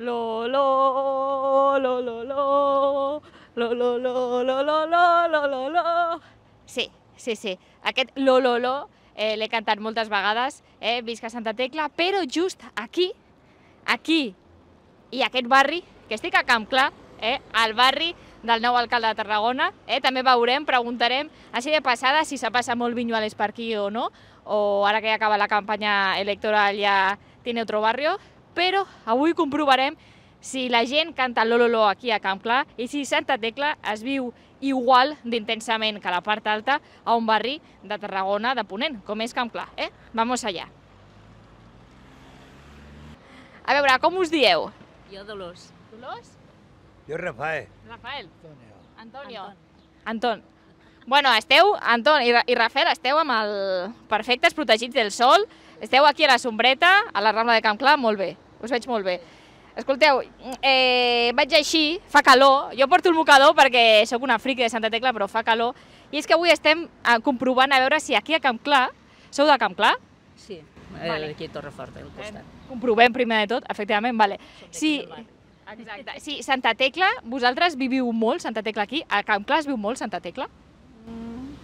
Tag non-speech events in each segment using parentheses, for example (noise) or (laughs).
lo lo lo lo lo lo lo lo lo lo lo lo lo Sí, sí, sí. Aquest lo lo lo eh, l'he cantat moltes vegades, eh, visca Santa Tecla, però just aquí, aquí i aquest barri, que estic a Camp Clar, eh, al barri del nou alcalde de Tarragona. Eh? També veurem, preguntarem, així de passada, si s'ha passat molt Vinyuales per aquí o no, o ara que ja acaba la campanya electoral ja tiene otro barrio, però avui comprovarem si la gent canta l'ololó aquí a Camp Clar i si Santa Tecla es viu igual d'intensament que la part alta a un barri de Tarragona de Ponent, com és Camp Clar. Eh? Vamos allà. A veure, com us dieu? Jo Dolors. Dolors? Jo Rafael. Rafael. Antonio. Antonio. Anton. Anton. Bueno, esteu, Anton i, i Rafael, esteu amb el perfectes protegits del sol, esteu aquí a la Sombreta, a la Rambla de Camp Clar, molt bé, us veig molt bé. Escolteu, eh, vaig així, fa calor, jo porto el mocador perquè sóc una friki de Santa Tecla, però fa calor, i és que avui estem eh, comprovant a veure si aquí a Camp Clar, sou de Camp Clar? Sí, vale. Eh, aquí a Torrefort, al eh, costat. Eh, comprovem primer de tot, efectivament, vale. Sí, exacte. Sí, Santa Tecla, vosaltres viviu molt, Santa Tecla aquí, a Camp Clar es viu molt, Santa Tecla? Mm.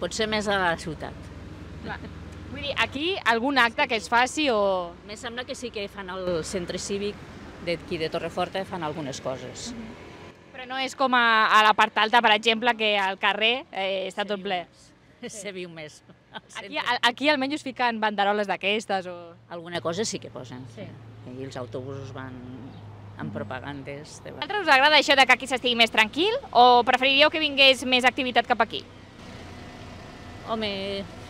Potser més a la ciutat. Clar. Vull dir, aquí algun acte que es faci o... Me sembla que sí que fan el centre cívic d'aquí de Torreforta fan algunes coses. Però no és com a, a la part alta, per exemple, que al carrer eh, està tot ple. (laughs) se viu més. Aquí, aquí almenys us fiquen banderoles d'aquestes o... Alguna cosa sí que posen. Sí. I els autobusos van amb propagandes. De... Vosaltres us agrada això de que aquí s'estigui més tranquil o preferiríeu que vingués més activitat cap aquí? Home,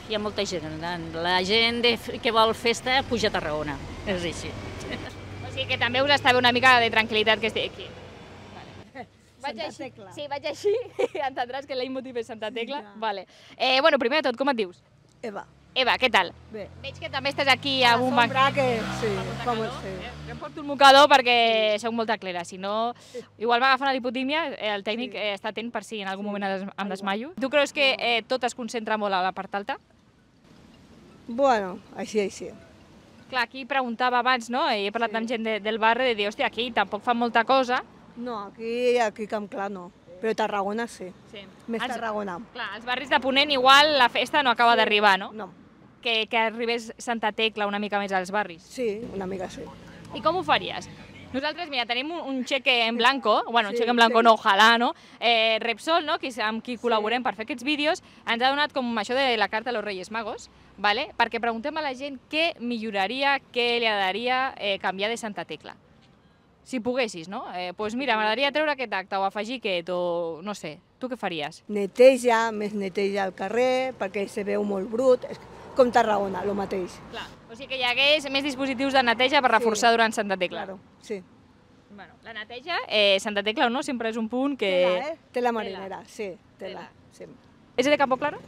hi ha molta gent. La gent que vol festa puja a Tarragona, és així. O sigui que també us està bé una mica de tranquil·litat que estigui aquí. Vale. Vaig Santa així, Tecla. Sí, vaig així, (laughs) entendràs que l'immotiv és Santa Tecla. Vale. Eh, bueno, primer de tot, com et dius? Eva. Eva, què tal? Bé. Veig que també estàs aquí a un banc. que sí, com el sé. Eh, jo em porto un mocador perquè sí. sóc molt clara, si no... Igual m'agafa una lipotímia, eh, el tècnic sí. Eh, està atent per si en algun sí. moment em desmaio. Tu creus que eh, tot es concentra molt a la part alta? Bueno, així, així. Clar, aquí preguntava abans, no? He parlat sí. amb gent de, del barri de dir, hòstia, aquí tampoc fa molta cosa. No, aquí, aquí Camp Clar no, però Tarragona sí. sí. Més els, Tarragona. Clar, als barris de Ponent igual la festa no acaba sí. d'arribar, no? No. Que, que arribés Santa Tecla una mica més als barris. Sí, una mica sí. I com ho faries? Nosaltres, mira, tenim un, xeque en blanco, bueno, sí, un xeque en blanco sí. no, ojalà, no? Eh, Repsol, no? Que, amb qui col·laborem sí. per fer aquests vídeos, ens ha donat com això de la carta a los Reyes Magos, ¿vale? perquè preguntem a la gent què milloraria, què li agradaria eh, canviar de Santa Tecla. Si poguessis, no? Eh, pues mira, m'agradaria treure aquest acte o afegir aquest o no sé. Tu què faries? Neteja, més neteja al carrer, perquè se veu molt brut. És com Tarragona, el mateix. Clar. que ya que es, hagués més dispositius de neteja para reforçar Santa Tecla. Claro, sí. Bueno, la neteja, eh, Santa Tecla o no, Siempre es un punt que... Tela, eh? marinera, sí, tela, de Campo Claro?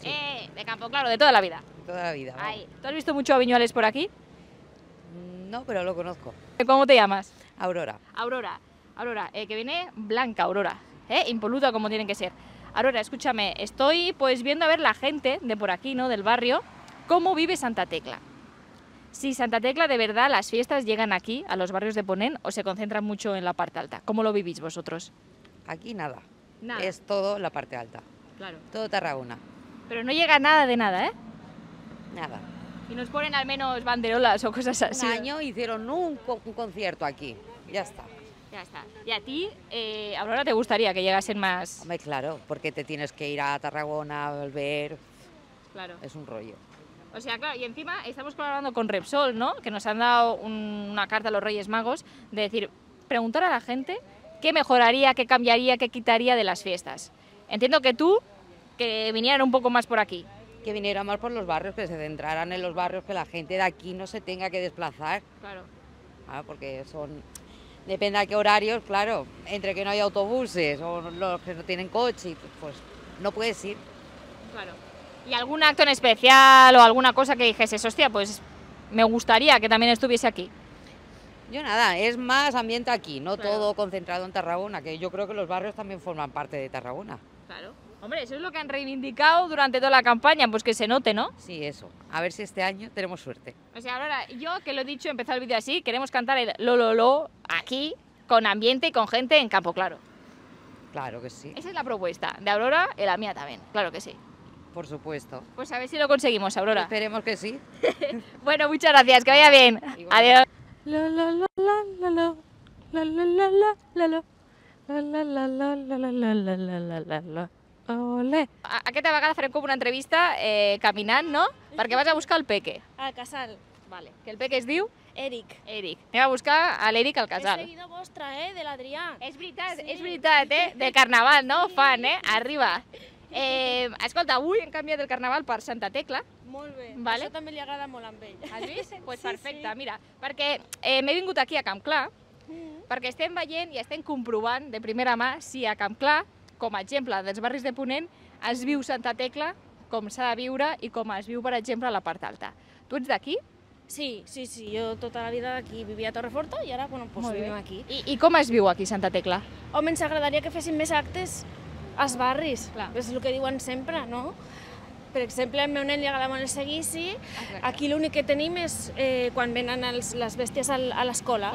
Sí. Eh, de Campo Claro, de toda la vida. De toda la vida. ¿Tú has visto mucho a Viñuales por aquí? No, pero lo conozco. ¿Cómo te llamas? Aurora. Aurora, Aurora, que viene blanca, Aurora, eh, impoluta como tienen que ser. Aurora, escúchame, estoy pues viendo a ver la gente de por aquí, ¿no? Del barrio, cómo vive Santa Tecla. Sí, Santa Tecla, de verdad, las fiestas llegan aquí, a los barrios de Ponen, o se concentran mucho en la parte alta. ¿Cómo lo vivís vosotros? Aquí nada. Es todo la parte alta. Claro. Todo Tarragona. Pero no llega nada de nada, ¿eh? Nada. Y nos ponen al menos banderolas o cosas así. año hicieron un, concierto aquí. Ya está. Ya está. ¿Y a ti, eh, Aurora, te gustaría que llegasen más? Hombre, claro, porque te tienes que ir a Tarragona, volver. Claro. Es un rollo. O sea, claro, y encima estamos colaborando con Repsol, ¿no? Que nos han dado una carta a los Reyes Magos de decir, preguntar a la gente qué mejoraría, qué cambiaría, qué quitaría de las fiestas. Entiendo que tú, que vinieran un poco más por aquí. Que vinieran más por los barrios, que se centraran en los barrios, que la gente de aquí no se tenga que desplazar. Claro. Ah, porque son. Depende a qué horarios, claro, entre que no hay autobuses o los que no tienen coche, pues, pues no puedes ir. Claro. ¿Y algún acto en especial o alguna cosa que dijese, hostia, pues me gustaría que también estuviese aquí? Yo nada, es más ambiente aquí, no todo concentrado en Tarragona, que yo creo que los barrios también forman parte de Tarragona. Claro. Hombre, eso es lo que han reivindicado durante toda la campaña, pues que se note, ¿no? Sí, eso. A ver si este año tenemos suerte. O sea, ahora yo que lo he dicho, he el vídeo así, queremos cantar el lo lo lo aquí, con ambiente y con gente en campo, claro. Claro que sí. Esa es la propuesta de Aurora y la mía también, claro que sí. Por supuesto. Pues a ver si lo conseguimos, Aurora. Esperemos que sí. bueno, muchas gracias, que vaya bien. adiós qué Adiós. va a hacer hacer como una entrevista caminando, no no? que vas a buscar al Peque. Al casal. Vale. Que el Peque es diu? Eric. Eric. va a buscar al Eric al casal. es seguido es eh, de eh? De carnaval, no? Fan, eh? Arriba. Eh, escolta, avui hem canviat el carnaval per Santa Tecla. Molt bé, vale? això també li agrada molt a ell. Has vist? Doncs pues sí, perfecte, sí. mira, perquè eh, m'he vingut aquí a Camp Clar, mm. perquè estem veient i estem comprovant de primera mà si a Camp Clar, com a exemple dels barris de Ponent, es viu Santa Tecla com s'ha de viure i com es viu, per exemple, a la part alta. Tu ets d'aquí? Sí, sí, sí, jo tota la vida d'aquí vivia a Torreforta i ara, bueno, doncs vivim aquí. I, I com es viu aquí, Santa Tecla? Home, ens agradaria que fessin més actes als barris. Clar. És el que diuen sempre, no? Per exemple, el meu nen li agrada molt el seguici. Exacte. Aquí l'únic que tenim és eh, quan venen els, les bèsties al, a l'escola,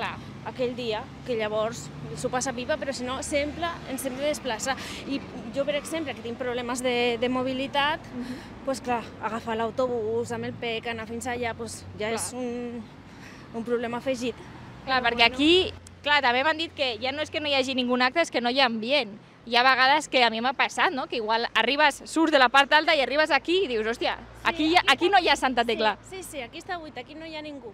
aquell dia, que llavors s'ho passa pipa, però si no, sempre ens hem de desplaçar. I jo, per exemple, que tinc problemes de, de mobilitat, uh pues, clar, agafar l'autobús amb el PEC, anar fins allà, pues, ja clar. és un, un problema afegit. Clar, però perquè bueno... aquí, clar, també m'han dit que ja no és que no hi hagi ningú acte, és que no hi ha ambient hi ha vegades que a mi m'ha passat, no? que igual arribes, surts de la part alta i arribes aquí i dius, hòstia, sí, aquí, aquí, aquí no hi ha Santa Tecla. Sí, sí, sí, aquí està buit, aquí no hi ha ningú.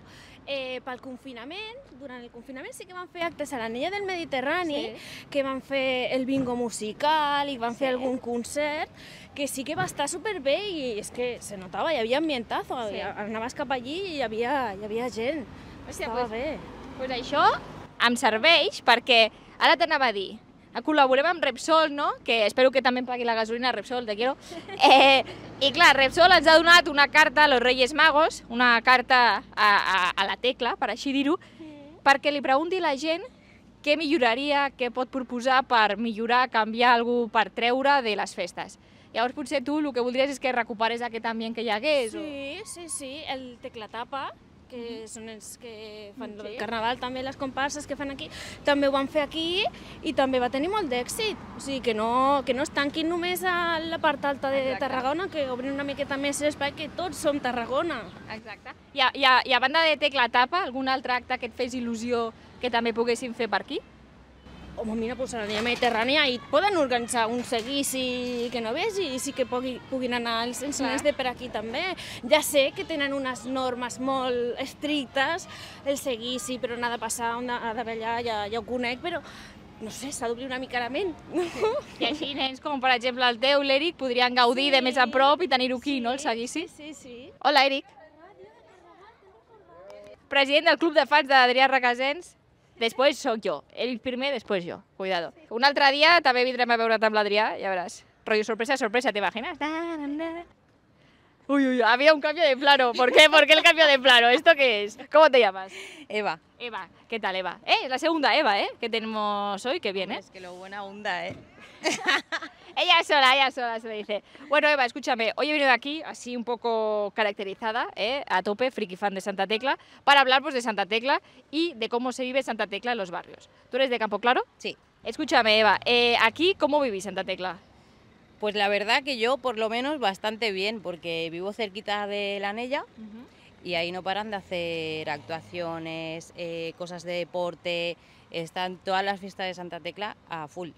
Eh, pel confinament, durant el confinament sí que van fer actes a l'Anella del Mediterrani, sí. que van fer el bingo musical i van sí. fer algun concert, que sí que va estar superbé i és que se notava, hi havia ambientazo, sí. anaves cap allí i hi havia, hi havia gent, Hòstia, estava pues, bé. Doncs pues això em serveix perquè, ara t'anava a dir, col·laborem amb Repsol, no? que espero que també em pagui la gasolina, Repsol, te quiero. (laughs) Eh, I clar, Repsol ens ha donat una carta a los Reyes Magos, una carta a, a, a la tecla, per així dir-ho, mm. perquè li pregunti la gent què milloraria, què pot proposar per millorar, canviar alguna cosa, per treure de les festes. Llavors potser tu el que voldries és que recuperes aquest ambient que hi hagués. Sí, o... sí, sí, el teclatapa, que són els que fan sí. el carnaval, també les comparses que fan aquí, també ho van fer aquí i també va tenir molt d'èxit. O sigui, que no, que no es tanquin només a la part alta de Exacte. Tarragona, que obrin una miqueta més l'espai que tots som Tarragona. Exacte. I a, i a, i a banda de Tecla Tapa, algun altre acte que et fes il·lusió que també poguessin fer per aquí? o la Puçanaria Mediterrània i poden organitzar un seguici que no vegi i sí que pugui, puguin anar els ensenyants de per aquí també. Ja sé que tenen unes normes molt estrictes, el seguici, però n'ha de passar, on ha de ballar, ja, ja ho conec, però no sé, s'ha d'obrir una mica la ment. Sí. I així nens com, per exemple, el teu, l'Eric, podrien gaudir sí. de més a prop i tenir-ho aquí, sí, no?, el seguici. Sí, sí. Hola, Eric. President del Club de Fans d'Adrià Requesens. Después soy yo, él firme, después yo. Cuidado. Un otro día también vendré a ver ya verás. ya verás. Rollo sorpresa, sorpresa, ¿te imaginas? Uy, uy, había un cambio de plano. ¿Por qué? ¿Por qué el cambio de plano? ¿Esto qué es? ¿Cómo te llamas? Eva. Eva, ¿qué tal Eva? Eh, la segunda Eva, ¿eh? Que tenemos hoy, que viene. Es que lo buena onda, ¿eh? (laughs) ella sola, ella sola se dice. Bueno, Eva, escúchame, hoy he venido aquí, así un poco caracterizada, ¿eh? a tope, friki fan de Santa Tecla, para hablar pues, de Santa Tecla y de cómo se vive Santa Tecla en los barrios. ¿Tú eres de Campo Claro? Sí. Escúchame, Eva, eh, aquí, ¿cómo vivís Santa Tecla? Pues la verdad que yo, por lo menos, bastante bien, porque vivo cerquita de la Anella y ahí no paran de hacer actuaciones, eh, cosas de deporte, están todas las fiestas de Santa Tecla a full.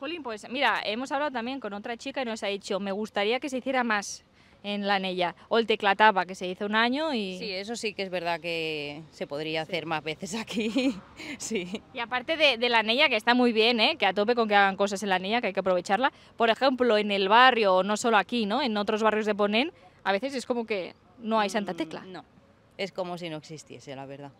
Jolín, pues mira, hemos hablado también con otra chica y nos ha dicho, me gustaría que se hiciera más en la Anella, o el Teclatapa, que se hizo un año y... Sí, eso sí que es verdad que se podría hacer más veces aquí, (laughs) sí. Y aparte de, la Anella, que está muy bien, ¿eh? que a tope con que hagan cosas en la Anella, que hay que aprovecharla, por ejemplo, en el barrio, no solo aquí, ¿no? En otros barrios de Ponen a veces es como que no hay Santa mm, Tecla. No, es como si no existiese, la verdad.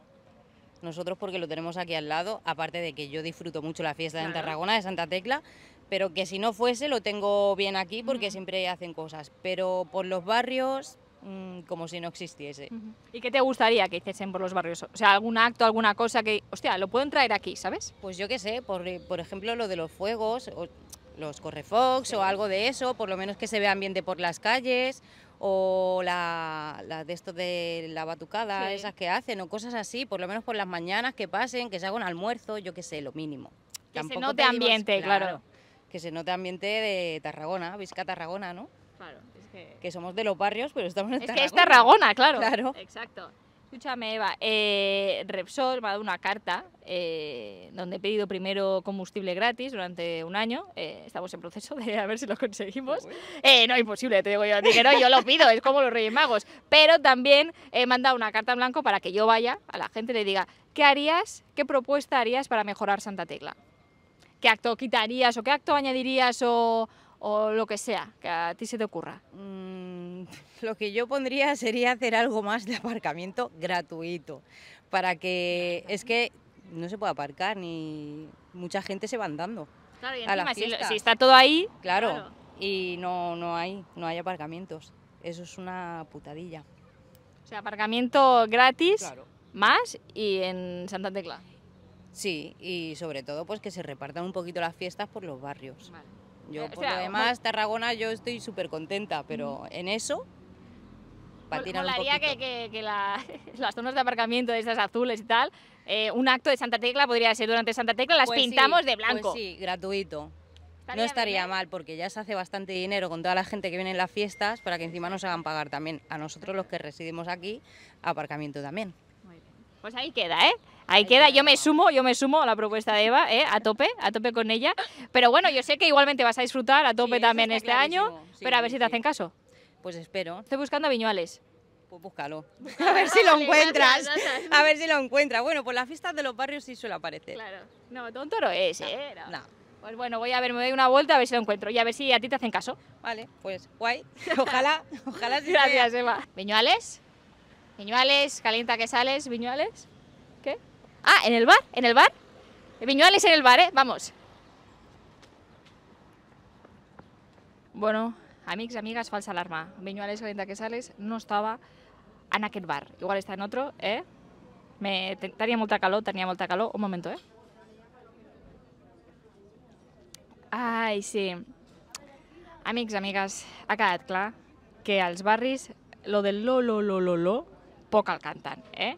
Nosotros porque lo tenemos aquí al lado, aparte de que yo disfruto mucho la fiesta de Tarragona, de Santa Tecla, pero que si no fuese lo tengo bien aquí porque siempre hacen cosas. Pero por los barrios, mm, como si no existiese. ¿Y qué te gustaría que hiciesen por los barrios? O sea, algún acto, alguna cosa que, hostia, lo pueden traer aquí, ¿sabes? Pues yo qué sé, por ejemplo lo de los fuegos, los correfox o algo de eso, por lo menos que se vea ambiente por las calles o la, de esto de la batucada, esas que hacen o cosas así, por lo menos por las mañanas que pasen, que se haga un almuerzo, yo qué sé, lo mínimo. Que se note ambiente, claro, Que se note ambiente de Tarragona, Vizca Tarragona, ¿no? Claro, es que... somos de los barrios, pero estamos en Tarragona. Es que es Tarragona, claro. Claro. Exacto. Escúchame, Eva. Eh, Repsol me ha dado una carta eh, donde he pedido primero combustible gratis durante un año. Eh, estamos en proceso de a ver si lo conseguimos. no, imposible, te digo yo. no, yo lo pido, es como los Reyes Magos. Pero también he mandado una carta en blanco para que yo vaya a la gente y le diga, ¿qué harías, qué propuesta harías para mejorar Santa Tecla? ¿Qué acto quitarías o qué acto añadirías o, lo que sea que a ti se te ocurra? Mm, (laughs) lo que yo pondría sería hacer algo más de aparcamiento gratuito, para que es que no se puede aparcar ni mucha gente se va andando. Claro, y si, está todo ahí. Claro, y no, hay, no hay aparcamientos. Eso es una putadilla. O sea, aparcamiento gratis más y en Santa Tecla. Sí, y sobre todo pues que se repartan un poquito las fiestas por los barrios. Yo, eh, por lo demás, Tarragona, yo estoy súper contenta, pero en eso. Me que, que (laughs) las zonas de aparcamiento de esas azules y tal, eh, un acto de Santa Tecla podría ser durante Santa Tecla, las pues pintamos de pues blanco. Pues sí, gratuito. no estaría mal, porque ya se hace bastante dinero con toda la gente que viene en las fiestas para que encima nos hagan pagar también a nosotros los que residimos aquí aparcamiento también. Pues ahí queda, ¿eh? Ahí queda, yo me sumo, yo me sumo a la propuesta de Eva, ¿eh? a tope, a tope con ella. Pero bueno, yo sé que igualmente vas a disfrutar a tope también este año, pero a ver si te hacen caso. Pues espero. Estoy buscando a Viñuales. Pues búscalo. (laughs) A ver si lo encuentras. A ver si lo encuentras. Bueno, pues las fiestas de los barrios sí suele aparecer. Claro. No, tonto no es, ¿eh? no. Pues bueno, voy a ver, me doy una vuelta a ver si lo encuentro y a ver si a ti te hacen caso. Vale, pues guay. (laughs) Ojalá, ojalá sí. Gracias, Eva. Viñuales, Viñuales, calienta que sales, Viñuales. ¿Qué? Ah, en el bar, en el bar. Viñuales en el bar, ¿eh? Vamos. Bueno, amics, amigues, falsa alarma. Viñuales Calenta que sales no estava en aquest bar. Igual està en otro, eh? Me, tenia molta calor, tenia molta calor. Un moment, eh? Ai, sí. Amics, amigues, ha quedat clar que als barris lo del lo, lo, lo, lo, lo poc el canten. Eh?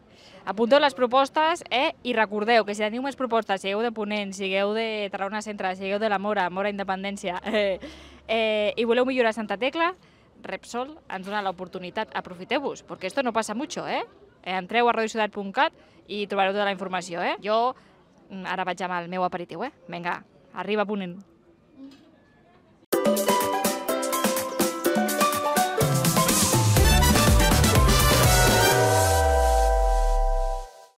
Apunteu les propostes eh? i recordeu que si teniu més propostes, sigueu de Ponent, sigueu de Tarragona Centre, sigueu de la Mora, Mora Independència, eh, (laughs) eh, i voleu millorar Santa Tecla, Repsol ens dona l'oportunitat. Aprofiteu-vos, perquè esto no passa mucho, eh? eh entreu a radiociutat.cat i trobareu tota la informació, eh? Jo mm, ara vaig amb el meu aperitiu, eh? Vinga, arriba Ponent.